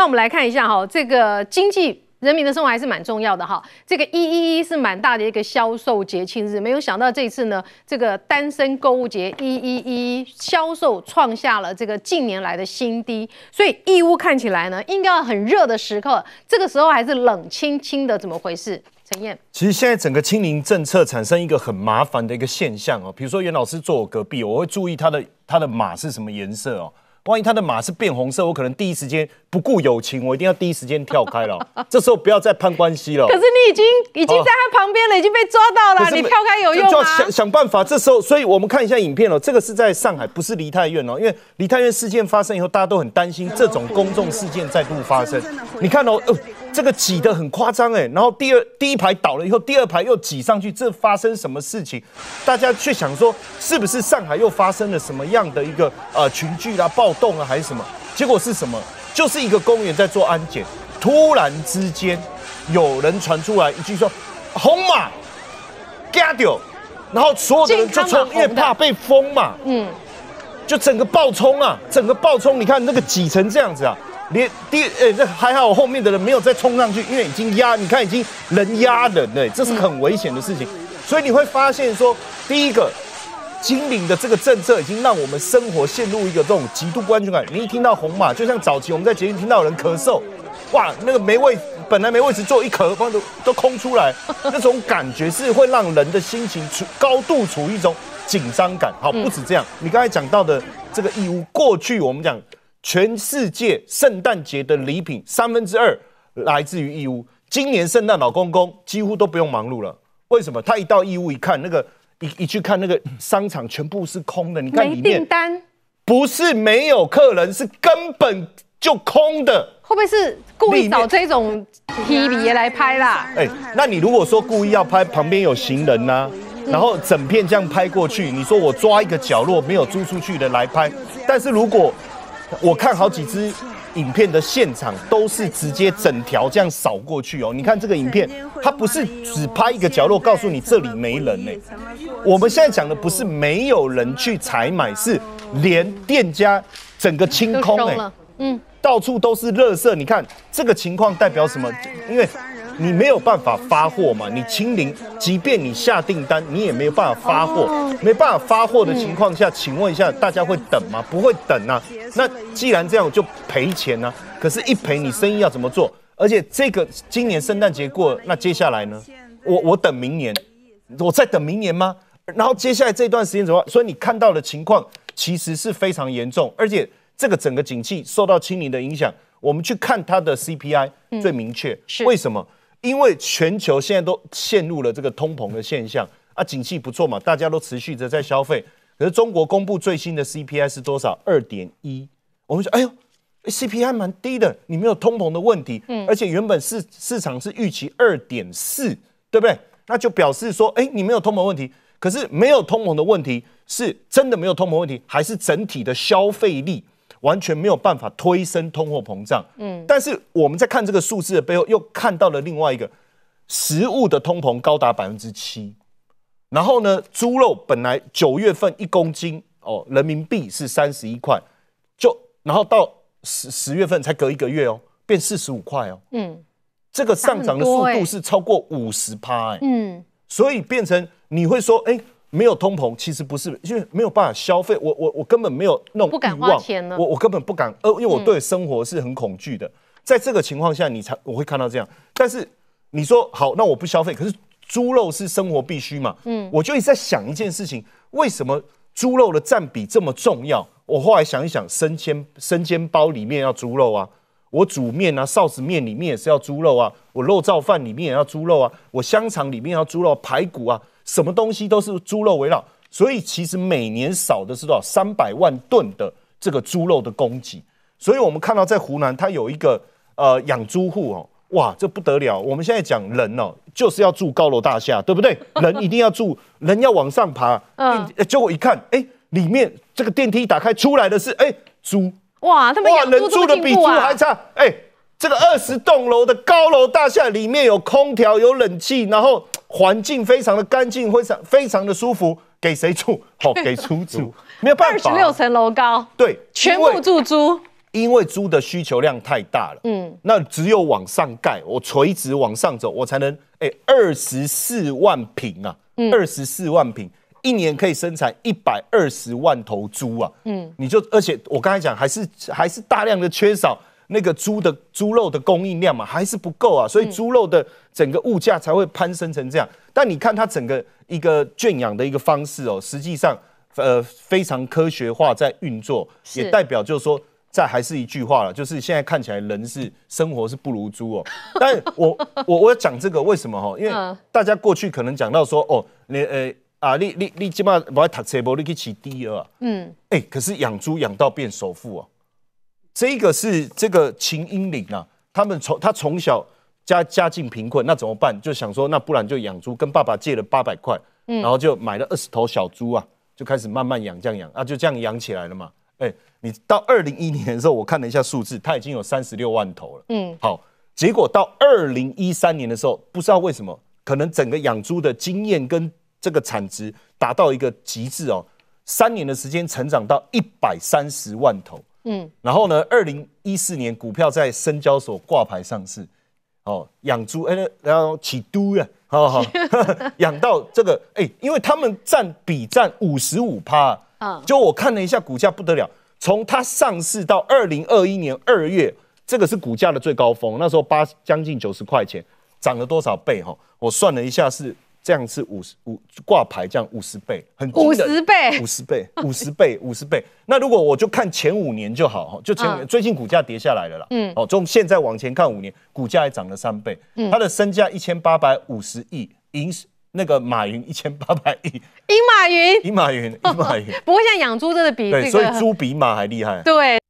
那我们来看一下哈，这个经济、人民的生活还是蛮重要的哈。这个一一一是蛮大的一个销售节庆日，没有想到这次呢，这个单身购物节一一一销售创下了这个近年来的新低。所以义乌看起来呢，应该要很热的时刻，这个时候还是冷清清的，怎么回事？陈燕，其实现在整个清零政策产生一个很麻烦的一个现象哦，比如说袁老师坐我隔壁，我会注意他的他的马是什么颜色哦。万一他的马是变红色，我可能第一时间不顾友情，我一定要第一时间跳开了。这时候不要再攀关系了。可是你已经已经在他旁边了，已经被抓到了，你跳开有用吗？就要想想办法。这时候，所以我们看一下影片哦，这个是在上海，不是梨太院哦。因为梨太院事件发生以后，大家都很担心这种公众事件再度发生。你看哦。这个挤得很夸张哎，然后第二第一排倒了以后，第二排又挤上去，这发生什么事情？大家却想说，是不是上海又发生了什么样的一个呃群聚啦、暴动啊，还是什么？结果是什么？就是一个公园在做安检，突然之间有人传出来一句说“红马”，然后所有的人就冲，因为怕被封嘛，嗯，就整个爆冲啊，整个爆冲，你看那个挤成这样子啊。连第哎，这还好，后面的人没有再冲上去，因为已经压，你看已经人压人了，这是很危险的事情。所以你会发现说，第一个，金陵的这个政策已经让我们生活陷入一个这种极度不安全感。你一听到红码，就像早期我们在捷运听到有人咳嗽，哇，那个没位，本来没位置坐一咳，都都空出来，那种感觉是会让人的心情处高度处于一种紧张感。好，不止这样，你刚才讲到的这个义乌，过去我们讲。全世界圣诞节的礼品三分之二来自于义乌。今年圣诞老公公几乎都不用忙碌了，为什么？他一到义乌一看，那个一一去看那个商场，全部是空的。你看里面订单，不是没有客人，是根本就空的。会不会是故意找这种 T V 来拍啦？哎，那你如果说故意要拍旁边有行人呢，然后整片这样拍过去，你说我抓一个角落没有租出去的来拍，但是如果我看好几支影片的现场，都是直接整条这样扫过去哦。你看这个影片，它不是只拍一个角落，告诉你这里没人哎。我们现在讲的不是没有人去采买，是连店家整个清空哎，嗯，到处都是垃圾。你看这个情况代表什么？因为。你没有办法发货嘛？你清零，即便你下订单，你也没有办法发货。没办法发货的情况下，请问一下，大家会等吗？不会等啊。那既然这样，就赔钱呢？可是，一赔，你生意要怎么做？而且，这个今年圣诞节过，那接下来呢？我我等明年，我在等明年吗？然后接下来这段时间怎么办？所以你看到的情况其实是非常严重，而且这个整个景气受到清零的影响，我们去看它的 CPI 最明确。为什么？因为全球现在都陷入了这个通膨的现象啊，景气不错嘛，大家都持续着在消费。可是中国公布最新的 CPI 是多少？二点一。我们说，哎呦，CPI 蛮低的，你没有通膨的问题。嗯。而且原本市市场是预期二点四，对不对？那就表示说，哎，你没有通膨问题。可是没有通膨的问题，是真的没有通膨问题，还是整体的消费力？完全没有办法推升通货膨胀，嗯，但是我们在看这个数字的背后，又看到了另外一个食物的通膨高达百分之七，然后呢，猪肉本来九月份一公斤哦，人民币是三十一块，就然后到十十月份才隔一个月哦，变四十五块哦，嗯，这个上涨的速度是超过五十趴，嗯，所以变成你会说，哎。没有通膨，其实不是，因为没有办法消费，我我我根本没有那种欲望，我我根本不敢，呃，因为我对生活是很恐惧的。在这个情况下，你才我会看到这样。但是你说好，那我不消费，可是猪肉是生活必须嘛？嗯，我就一直在想一件事情，为什么猪肉的占比这么重要？我后来想一想，生煎生煎包里面要猪肉啊，我煮面啊，臊子面里面也是要猪肉啊，我肉燥饭里面也要猪肉啊，我香肠里面要猪肉，排骨啊。什么东西都是猪肉围绕，所以其实每年少的是多少？三百万吨的这个猪肉的供给。所以我们看到在湖南，它有一个呃养猪户哦，哇，这不得了！我们现在讲人哦，就是要住高楼大厦，对不对？人一定要住，人要往上爬。嗯，结果一看，哎，里面这个电梯打开出来的是哎猪，哇，他们哇人住的比猪还差。哎，这个二十栋楼的高楼大厦里面有空调、有冷气，然后。环境非常的干净，非常非常的舒服，给谁住？好，给出租，没有办法。二十六层楼高，对，全部住猪，因为猪的需求量太大了，嗯，那只有往上盖，我垂直往上走，我才能，哎，二十四万平啊，二十四万平，一年可以生产一百二十万头猪啊，嗯，你就，而且我刚才讲，还是还是大量的缺少。那个猪的猪肉的供应量嘛，还是不够啊，所以猪肉的整个物价才会攀升成这样。但你看它整个一个圈养的一个方式哦，实际上呃非常科学化在运作，也代表就是说，再还是一句话了，就是现在看起来人是生活是不如猪哦。但我我我讲这个为什么哈？因为大家过去可能讲到说哦，你呃啊，你你你起码不它踏车不你去骑低啊。嗯。哎，可是养猪养到变首富啊。这个是这个秦英林啊，他们从他从小家家境贫困，那怎么办？就想说，那不然就养猪。跟爸爸借了八百块，然后就买了二十头小猪啊，就开始慢慢养，这样养啊，就这样养起来了嘛。哎，你到二零一一年的时候，我看了一下数字，他已经有三十六万头了，嗯，好。结果到二零一三年的时候，不知道为什么，可能整个养猪的经验跟这个产值达到一个极致哦，三年的时间成长到一百三十万头。嗯，然后呢？二零一四年股票在深交所挂牌上市，哦，养猪哎，然后起都呀，好好 养到这个哎，因为他们占比占五十五趴啊，就我看了一下股价不得了，从它上市到二零二一年二月，这个是股价的最高峰，那时候八将近九十块钱，涨了多少倍哈？我算了一下是。这样是五十五挂牌，这样五十倍，很五十倍，五十倍，五十倍，五十倍。那如果我就看前五年就好哈，就前五年，最近股价跌下来了啦。嗯，哦，从现在往前看五年，股价也涨了三倍。嗯，他的身价一千八百五十亿，赢那个马云一千八百亿，赢马云，赢马云，赢马云。不过像养猪真的比对，所以猪比马还厉害。对。